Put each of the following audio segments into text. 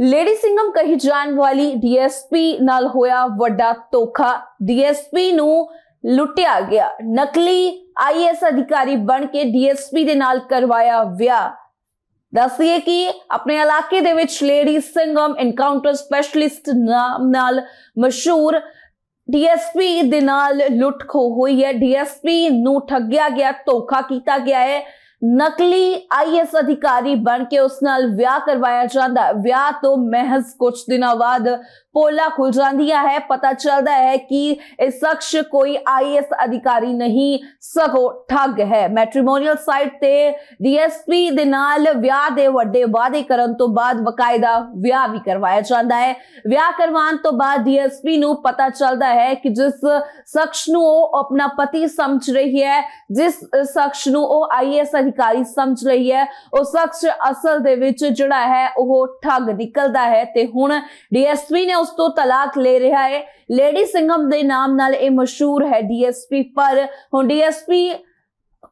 lady ਸਿੰਘਮ ਕਹੀ ਜਾਣ ਵਾਲੀ ਡੀਐਸਪੀ ਨਾਲ ਹੋਇਆ ਵੱਡਾ ਧੋਖਾ ਡੀਐਸਪੀ ਨੂੰ ਲੁੱਟਿਆ ਗਿਆ ਨਕਲੀ ਆਈਐਸ ਅਧਿਕਾਰੀ ਬਣ ਕੇ ਡੀਐਸਪੀ ਦੇ ਨਾਲ ਕਰਵਾਇਆ ਵਿਆਹ ਦੱਸਿਏ ਕਿ ਆਪਣੇ ਇਲਾਕੇ ਦੇ ਵਿੱਚ ਲੇਡੀ ਸਿੰਘਮ ਇਨਕਾਊਂਟਰ ਸਪੈਸ਼ਲਿਸਟ ਨਾਮ ਨਾਲ ਮਸ਼ਹੂਰ ਡੀਐਸਪੀ ਦੇ ਨਾਲ ਲੁੱਟਖੋ ਹੋਈ ਹੈ ਡੀਐਸਪੀ ਨੂੰ ਠੱਗਿਆ ਗਿਆ ਧੋਖਾ ਕੀਤਾ ਗਿਆ ਹੈ ਨਕਲੀ ਆਈਐਸ ਅਧਿਕਾਰੀ ਬਣ ਕੇ ਉਸ ਨਾਲ ਵਿਆਹ ਕਰਵਾਇਆ ਜਾਂਦਾ ਵਿਆਹ ਤੋਂ ਮਹਿਜ਼ ਕੁਝ ਦਿਨਾਂ ਬਾਅਦ ਪੋਲਾ ਖੁੱਲ ਜਾਂਦੀਆਂ ਹੈ ਪਤਾ ਚੱਲਦਾ ਹੈ ਕਿ ਇਹ ਸ਼ਖਸ ਕੋਈ ਆਈਐਸ ਅਧਿਕਾਰੀ ਨਹੀਂ ਸਗੋਂ ਠੱਗ ਹੈ ਮੈਟ੍ਰੀਮੋਨੀਅਲ ਸਾਈਟ ਤੇ ਡੀਐਸਪੀ ਦੇ ਨਾਲ ਵਿਆਹ ਦੇ ਵੱਡੇ ਵਾਅਦੇ ਕਰਨ ਤੋਂ ਬਾਅਦ ਵਕਾਇਦਾ ਵਿਆਹ ਵੀ ਕਰਵਾਇਆ ਜਾਂਦਾ ਹੈ ਵਿਆਹ ਕਰਵਾਉਣ ਤੋਂ ਬਾਅਦ ਡੀਐਸਪੀ ਨੂੰ ਪਤਾ ਚੱਲਦਾ ਹੈ ਕਿ ਜਿਸ ਸ਼ਖਸ ਨੂੰ ਉਹ ਆਪਣਾ ਪਤੀ ਸਮਝ ਰਹੀ ਹੈ ਜਿਸ ਸ਼ਖਸ ਨੂੰ ਉਹ ਆਈਐਸ ਅਧਿਕਾਰੀ ਸਮਝ ਲਈ ਹੈ ਉਹ ਸ਼ਖਸ ਅਸਲ ਦੇ ਵਿੱਚ ਜਿਹੜਾ ਹੈ ਉਹ ਠੱਗ ਨਿਕਲਦਾ ਹੈ ਤੇ ਹੁਣ ਡੀਐਸਪੀ ਨੇ ਉਸ ਤੋਂ ਤਲਾਕ ਲੈ ਰਿਹਾ ਹੈ ਲੇਡੀ ਸਿੰਘਮ ਦੇ ਨਾਮ ਨਾਲ ਇਹ ਮਸ਼ਹੂਰ ਹੈ ਡੀਐਸਪੀ ਪਰ ਹੁਣ ਡੀਐਸਪੀ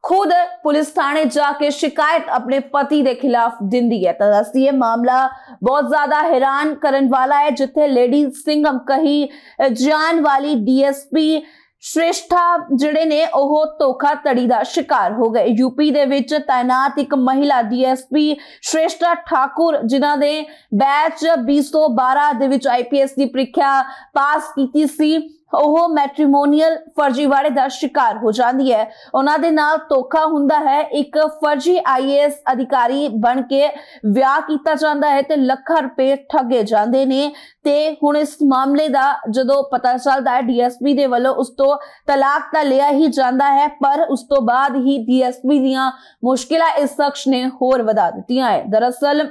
ਖੁਦ ਪੁਲਿਸ ਥਾਣੇ ਜਾ ਕੇ ਸ਼ਿਕਾਇਤ ਆਪਣੇ ਪਤੀ ਦੇ ਖਿਲਾਫ ਦਿੰਦੀ ਹੈ ਤਾਂ ਦੱਸਦੀ ਹੈ ਮਾਮਲਾ ਬਹੁਤ ਜ਼ਿਆਦਾ ਹੈਰਾਨ ਕਰਨ ਵਾਲਾ ਹੈ ਜਿੱਥੇ ਲੇਡੀ ਸਿੰਘਮ ਕਹੀ ਜਾਨ ਵਾਲੀ ਡੀਐਸਪੀ ਸ਼੍ਰੇਸ਼ਟਾ ਜਿਹੜੇ ਨੇ ਉਹ ਧੋਖਾ ਧੜੀ ਦਾ ਸ਼ਿਕਾਰ ਹੋ ਗਏ ਯੂਪੀ ਦੇ ਵਿੱਚ ਤਾਇਨਾਤ ਇੱਕ ਮਹਿਲਾ ਡੀਐਸਪੀ ਸ਼੍ਰੇਸ਼ਟਾ ਠਾਕੁਰ ਜਿਨ੍ਹਾਂ ਦੇ ਬੈਚ 212 ਦੇ ਵਿੱਚ ਆਈਪੀਐਸ ਦੀ ਪ੍ਰੀਖਿਆ ਪਾਸ ਕੀਤੀ ਸੀ ਉਹ ਮੈਟ੍ਰੀਮੋਨੀਅਲ ਫਰਜ਼ੀਵਾੜੇ ਦਾ ਸ਼ਿਕਾਰ ਹੋ ਜਾਂਦੀ ਹੈ ਉਹਨਾਂ ਦੇ ਨਾਲ ਧੋਖਾ ਹੁੰਦਾ ਹੈ ਇੱਕ ਫਰਜ਼ੀ ਆਈਐਸ ਅਧਿਕਾਰੀ ਬਣ ਕੇ ਵਿਆਹ ਕੀਤਾ ਜਾਂਦਾ ਹੈ ਤੇ ਲੱਖਾਂ ਰੁਪਏ ਠੱਗੇ ਜਾਂਦੇ ਨੇ ਤੇ ਹੁਣ ਇਸ ਮਾਮਲੇ ਦਾ ਜਦੋਂ ਪਤਾ ਚੱਲਦਾ ਹੈ ਡੀਐਸਪੀ ਦੇ ਵੱਲੋਂ ਉਸ ਤੋਂ ਤਲਾਕ ਤਾਂ ਲਿਆ ਹੀ ਜਾਂਦਾ ਹੈ ਪਰ ਉਸ ਤੋਂ ਬਾਅਦ ਹੀ ਡੀਐਸਪੀ ਦੀਆਂ ਮੁਸ਼ਕਿਲਾਂ ਇਸ ਸ਼ਖਸ ਨੇ ਹੋਰ ਵਧਾ ਦਿੱਤੀਆਂ ਹੈ ਦਰਅਸਲ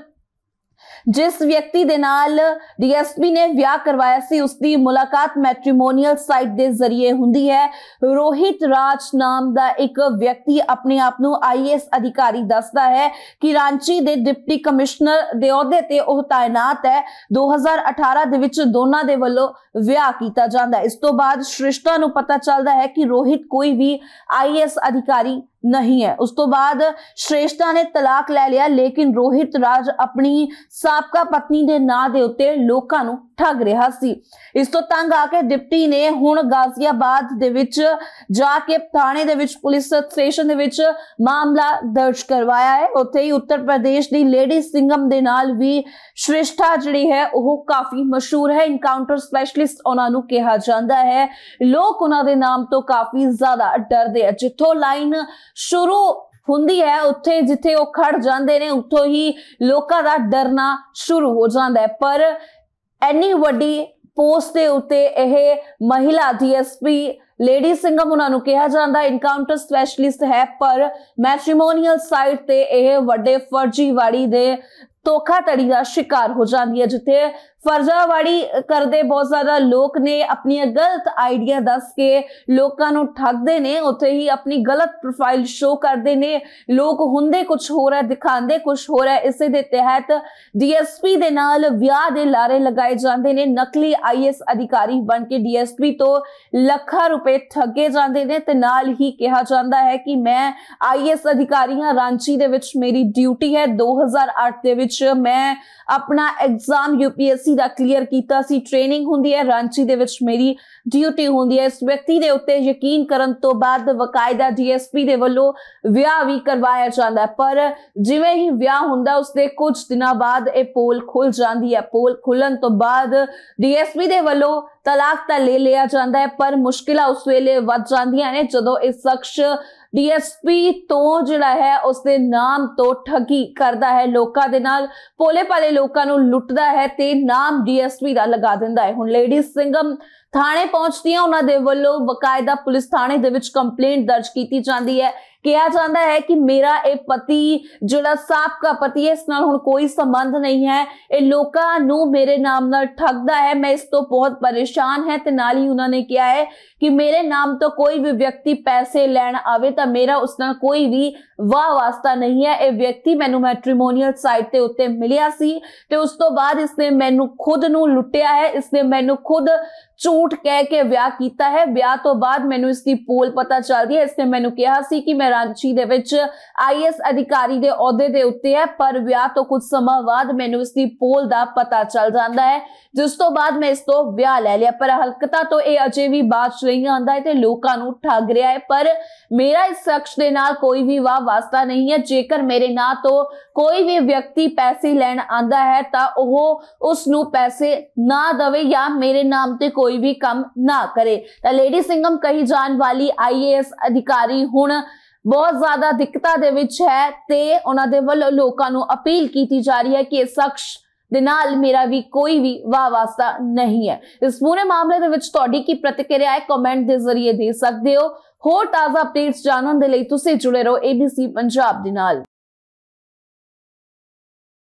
ਜਿਸ ਵਿਅਕਤੀ ਦੇ ਨਾਲ ਡੀਐਸਪੀ ਨੇ ਵਿਆਹ ਕਰਵਾਇਆ ਸੀ ਉਸ ਦੀ ਮੁਲਾਕਾਤ ਮੈਟ੍ਰੀਮੋਨੀਅਲ ਸਾਈਟ ਦੇ ਜ਼ਰੀਏ ਹੁੰਦੀ ਹੈ ਰੋਹਿਤ ਰਾਜ ਨਾਮ ਦਾ ਇੱਕ ਵਿਅਕਤੀ ਆਪਣੇ ਆਪ ਨੂੰ ਆਈਐਸ ਅਧਿਕਾਰੀ ਦੱਸਦਾ ਹੈ ਕਿ ਰਾਂਚੀ ਦੇ ਡਿਪਟੀ ਕਮਿਸ਼ਨਰ ਦੇ ਅਹੁਦੇ ਤੇ ਉਹ ਤਾਇਨਾਤ ਹੈ 2018 ਦੇ ਵਿੱਚ ਦੋਨਾਂ ਦੇ ਵੱਲੋਂ ਵਿਆਹ ਕੀਤਾ ਜਾਂਦਾ ਇਸ ਤੋਂ ਬਾਅਦ ਸ੍ਰਿਸ਼ਟਾ ਨੂੰ ਪਤਾ ਚੱਲਦਾ ਹੈ ਕਿ ਰੋਹਿਤ ਕੋਈ ਵੀ ਆਈਐਸ ਅਧਿਕਾਰੀ ਨਹੀਂ ਹੈ ਉਸ ਤੋਂ ਬਾਅਦ ਸ਼੍ਰੇਸ਼ਟਾ ਨੇ ਤਲਾਕ ਲੈ ਲਿਆ ਲੇਕਿਨ ਰੋਹਿਤ ਰਾਜ ਆਪਣੀ ਸਾਬਕਾ ਪਤਨੀ ਦੇ ਨਾਂ ਦੇ ਉੱਤੇ ਲੋਕਾਂ ਨੂੰ ਠੱਗ ਰਿਹਾ ਸੀ ਇਸ ਤੋਂ ਤੰਗ ਆ ਕੇ ਡਿਪਟੀ ਨੇ ਹੁਣ ਗਾਜ਼ੀਆਬਾਦ ਦੇ ਵਿੱਚ ਜਾ ਕੇ ਥਾਣੇ ਦੇ ਵਿੱਚ ਪੁਲਿਸ ਸਟੇਸ਼ਨ ਦੇ ਵਿੱਚ ਮਾਮਲਾ ਦਰਜ ਕਰਵਾਇਆ ਹੈ ਉੱਥੇ ਹੀ ਉੱਤਰ ਪ੍ਰਦੇਸ਼ ਦੀ ਲੇਡੀ ਸਿੰਘਮ ਦੇ ਨਾਲ ਵੀ ਸ਼੍ਰੇਸ਼ਟਾ ਜਿਹੜੀ ਹੈ ਉਹ ਕਾਫੀ ਮਸ਼ਹੂਰ ਹੈ ਇਨਕਾਊਂਟਰ ਸਪੈਸ਼ਲਿਸਟ ਉਹਨਾਂ ਨੂੰ ਕਿਹਾ ਜਾਂਦਾ ਹੈ ਲੋਕ ਉਹਨਾਂ ਦੇ ਨਾਮ ਤੋਂ ਕਾਫੀ ਜ਼ਿਆਦਾ ਡਰਦੇ ਆ ਜਿੱਥੋਂ ਲਾਈਨ ਸ਼ੁਰੂ ਹੁੰਦੀ ਹੈ ਉੱਥੇ ਜਿੱਥੇ ਉਹ ਖੜ ਜਾਂਦੇ ਨੇ ਉੱਥੋਂ ਹੀ ਲੋਕਾਂ ਦਾ ਡਰਨਾ ਸ਼ੁਰੂ ਹੋ ਜਾਂਦਾ ਹੈ ਪਰ ਐਨੀ ਵੱਡੀ ਪੋਸਟ ਦੇ ਉੱਤੇ ਇਹ ਮਹਿਲਾ ਡੀਐਸਪੀ ਲੇਡੀ ਸਿੰਘਮ ਉਹਨਾਂ ਨੂੰ ਕਿਹਾ ਜਾਂਦਾ ਇਨਕਾਊਂਟਰ ਸਪੈਸ਼ਲਿਸਟ ਹੈ ਪਰ ਮੈਟ੍ਰੀਮੋਨੀਅਲ ਸਾਈਟ ਤੇ ਇਹ ਵੱਡੇ ਫਰਜ਼ੀਵਾੜੀ ਦੇ ਧੋਖਾਧੜੀ ਦਾ ਸ਼ਿਕਾਰ ਹੋ ਜਾਂਦੀ ਹੈ ਜਿੱਥੇ ਫਰਜ਼ਾਵਾੜੀ ਕਰਦੇ ਬਹੁਤ ਜ਼ਿਆਦਾ ਲੋਕ ਨੇ ਆਪਣੀਆਂ ਗਲਤ ਆਈਡੀਆ ਦੱਸ ਕੇ ਲੋਕਾਂ ਨੂੰ ਠੱਗਦੇ ਨੇ ਉੱਥੇ ਹੀ ਆਪਣੀ ਗਲਤ ਪ੍ਰੋਫਾਈਲ ਸ਼ੋਅ ਕਰਦੇ ਨੇ ਲੋਕ ਹੁੰਦੇ ਕੁਝ ਹੋਰ ਹੈ ਦਿਖਾਉਂਦੇ ਕੁਝ ਹੋਰ ਹੈ ਇਸੇ ਦੇ ਤਹਿਤ ਡੀਐਸਪੀ ਦੇ ਨਾਲ ਵਿਆਹ ਦੇ ਲਾਰੇ ਲਗਾਏ ਜਾਂਦੇ ਨੇ ਨਕਲੀ ਆਈਐਸ ਅਧਿਕਾਰੀ ਬਣ ਕੇ ਡੀਐਸਪੀ ਤੋਂ ਲੱਖਾਂ ਰੁਪਏ ਠੱਗੇ ਜਾਂਦੇ ਨੇ ਤੇ ਨਾਲ ਹੀ ਕਿਹਾ ਜਾਂਦਾ ਹੈ ਕਿ ਮੈਂ ਆਈਐਸ ਅਧਿਕਾਰੀਆਂ ਰਾਂਚੀ ਦੇ ਵਿੱਚ ਮੇਰੀ ਡਿਊਟੀ ਹੈ 2008 ਦੇ ਵਿੱਚ ਵਿੱਚ ਮੈਂ ਆਪਣਾ ਐਗਜ਼ਾਮ ਯੂਪੀਐਸਸੀ ਦਾ ਕਲੀਅਰ ਕੀਤਾ ਸੀ ਟ੍ਰੇਨਿੰਗ ਹੁੰਦੀ ਹੈ ਰਾਂਚੀ ਦੇ ਵਿੱਚ ਮੇਰੀ ਡਿਊਟੀ ਹੁੰਦੀ ਹੈ ਇਸ ਵਿਅਕਤੀ ਦੇ ਉੱਤੇ ਯਕੀਨ ਕਰਨ ਤੋਂ ਬਾਅਦ ਵਕਾਇਦਾ ਡੀਐਸਪੀ ਦੇ ਵੱਲੋਂ ਵਿਆਹ ਵੀ ਕਰਵਾਇਆ ਜਾਂਦਾ ਹੈ ਪਰ ਜਿਵੇਂ ਹੀ ਵਿਆਹ ਹੁੰਦਾ ਉਸ ਦੇ ਕੁਝ ਦਿਨਾਂ ਬਾਅਦ ਇਹ ਪੋਲ ਖੁੱਲ ਜਾਂਦੀ ਹੈ ਪੋਲ ਖੁੱਲਣ ਤੋਂ ਬਾਅਦ ਡੀਐਸਪੀ ਦੇ ਵੱਲੋਂ ਤਲਾਕ ਤਾਂ ਲੈ ਲਿਆ ਜਾਂਦਾ ਹੈ ਪਰ ਮੁਸ਼ਕਿਲਾਂ ਉਸ ਵੇਲੇ ਵੱਧ ਜਾਂਦੀਆਂ ਨੇ ਜਦੋਂ ਇਸ ਸ਼ਖਸ ਡੀਐਸਪੀ ਤੋਂ ਜਿਹੜਾ ਹੈ ਉਸ ਦੇ ਨਾਮ ਤੋਂ ਠੱਗੀ ਕਰਦਾ ਹੈ ਲੋਕਾਂ ਦੇ ਨਾਲ ਪੋਲੇ ਪਾਲੇ ਲੋਕਾਂ ਨੂੰ ਲੁੱਟਦਾ ਹੈ ਤੇ ਨਾਮ ਡੀਐਸਪੀ ਦਾ ਲਗਾ ਦਿੰਦਾ ਹੈ ਹੁਣ ਲੇਡੀ ਸਿੰਘਮ ਥਾਣੇ ਪਹੁੰਚਦੀਆਂ ਉਹਨਾਂ ਦੇ ਵੱਲੋਂ ਬਕਾਇਦਾ ਪੁਲਿਸ ਥਾਣੇ ਦੇ ਵਿੱਚ ਕੰਪਲੇਂਟ ਦਰਜ ਕੀਤੀ ਜਾਂਦੀ ਹੈ ਕਿਹਾ ਜਾਂਦਾ ਹੈ ਕਿ ਮੇਰਾ ਇਹ ਪਤੀ ਜਿਹੜਾ ਸਾਬਕਾ ਪਤੀ ਹੈ ਇਸ ਨਾਲ ਹੁਣ ਕੋਈ ਸੰਬੰਧ ਨਹੀਂ ਹੈ ਇਹ ਲੋਕਾਂ ਨੂੰ ਮੇਰੇ ਨਾਮ ਨਾਲ ਠੱਗਦਾ ਹੈ ਮੈਂ ਇਸ ਤੋਂ ਬਹੁਤ ਪਰੇਸ਼ਾਨ ਹੈ ਤੇ ਨਾਲ ਹੀ ਉਹਨਾਂ ਨੇ ਕਿਹਾ ਹੈ ਕਿ ਮੇਰੇ ਨਾਮ ਤੋਂ ਕੋਈ ਵੀ ਵਿਅਕਤੀ ਪੈਸੇ ਲੈਣ ਆਵੇ ਤਾਂ ਮੇਰਾ ਉਸ ਨਾਲ ਕੋਈ ਵੀ ਵਾਹ ਵਾਸਤਾ ਨਹੀਂ ਹੈ ਇਹ ਵਿਅਕਤੀ ਮੈਨੂੰ ਮੈਟ੍ਰੀਮੋਨੀਅਲ ਸਾਈਟ ਤੇ ਉੱਤੇ ਮਿਲਿਆ ਸੀ ਤੇ ਉਸ ਤੋਂ ਬਾਅਦ ਇਸਨੇ ਮੈਨੂੰ ਖੁਦ ਨੂੰ ਲੁੱਟਿਆ ਹੈ ਇਸਨੇ ਮੈਨੂੰ ਖੁਦ ਝੂਠ ਕਹਿ ਕੇ ਵਿਆਹ ਕੀਤਾ ਹੈ ਵਿਆਹ ਤੋਂ ਬਾਅਦ ਮੈਨੂੰ ਇਸ ਦੀ ਪੋਲ ਪਤਾ ਚੱਲਦੀ ਹੈ ਨੇ ਮੈਨੂੰ ਕਿਹਾ ਸੀ ਕਿ ਮੈਂ ਰਾਂਚੀ ਦੇ ਵਿੱਚ ਆਈਐਸ ਅਧਿਕਾਰੀ ਦੇ ਅਹੁਦੇ ਦੇ ਉੱਤੇ ਹੈ ਪਰ ਵਿਆਹ ਤੋਂ ਕੁਝ ਸਮਾਂ ਬਾਅਦ ਮੈਨੂੰ ਇਸ ਦੀ ਪੋਲ ਦਾ ਪਤਾ ਚੱਲ ਜਾਂਦਾ ਹੈ ਜਿਸ ਤੋਂ ਬਾਅਦ ਮੈਂ ਇਸ ਤੋਂ ਵਿਆਹ ਲੈ ਲਿਆ ਪਰ ਹਲਕਤਾ ਤੋਂ ਇਹ ਅਜੇ ਵੀ ਬਾਤ ਰਹੀ ਆਂਦਾ ਹੈ ਤੇ ਲੋਕਾਂ ਨੂੰ ਠੱਗ ਰਿਹਾ ਹੈ ਪਰ ਮੇਰਾ ਇਸ ਸ਼ਖਸ ਦੇ ਨਾਲ ਕੋਈ ਵੀ ਵਾ ਵਾਸਤਾ ਨਹੀਂ ਹੈ ਜੇਕਰ ਮੇਰੇ ਨਾਂ ਤੋਂ ਕੋਈ ਵੀ ਵਿਅਕਤੀ ਪੈਸੇ ਲੈਣ ਆਂਦਾ ਹੈ ਤਾਂ ਉਹ ਉਸ ਨੂੰ ਪੈਸੇ ਨਾ ਦਵੇ ਜਾਂ ਮੇਰੇ ਨਾਮ ਤੇ ਕੋਈ ਕੋਈ ਵੀ ਕੰਮ ਨਾ ਕਰੇ ਤਾਂ ਲੇਡੀ ਸਿੰਘਮ ਕਹੀ ਜਾਣ ਵਾਲੀ ਆਈਏਐਸ ਅਧਿਕਾਰੀ ਹੁਣ ਬਹੁਤ ਜ਼ਿਆਦਾ ਦਿੱਕਤਾਂ ਦੇ ਵਿੱਚ ਹੈ ਤੇ ਉਹਨਾਂ ਦੇ ਵੱਲੋਂ ਲੋਕਾਂ ਨੂੰ ਅਪੀਲ ਕੀਤੀ ਜਾ ਰਹੀ ਹੈ ਕਿ ਸ਼ਖਸ ਦੇ ਨਾਲ ਮੇਰਾ ਵੀ ਕੋਈ ਵੀ ਵਾ ਵਾਸਤਾ ਨਹੀਂ ਹੈ ਇਸ ਪੂਰੇ ਮਾਮਲੇ ਦੇ ਵਿੱਚ ਤੁਹਾਡੀ ਕੀ ਪ੍ਰਤੀਕਿਰਿਆ ਹੈ ਕਮੈਂਟ ਦੇ ਜ਼ਰੀਏ ਦੇ ਸਕਦੇ ਹੋ ਹੋਰ ਤਾਜ਼ਾ ਅਪਡੇਟਸ ਜਾਣਨ ਦੇ ਲਈ ਤੁਸੀਂ ਜੁੜੇ ਰਹੋ ABC ਪੰਜਾਬ ਦੇ ਨਾਲ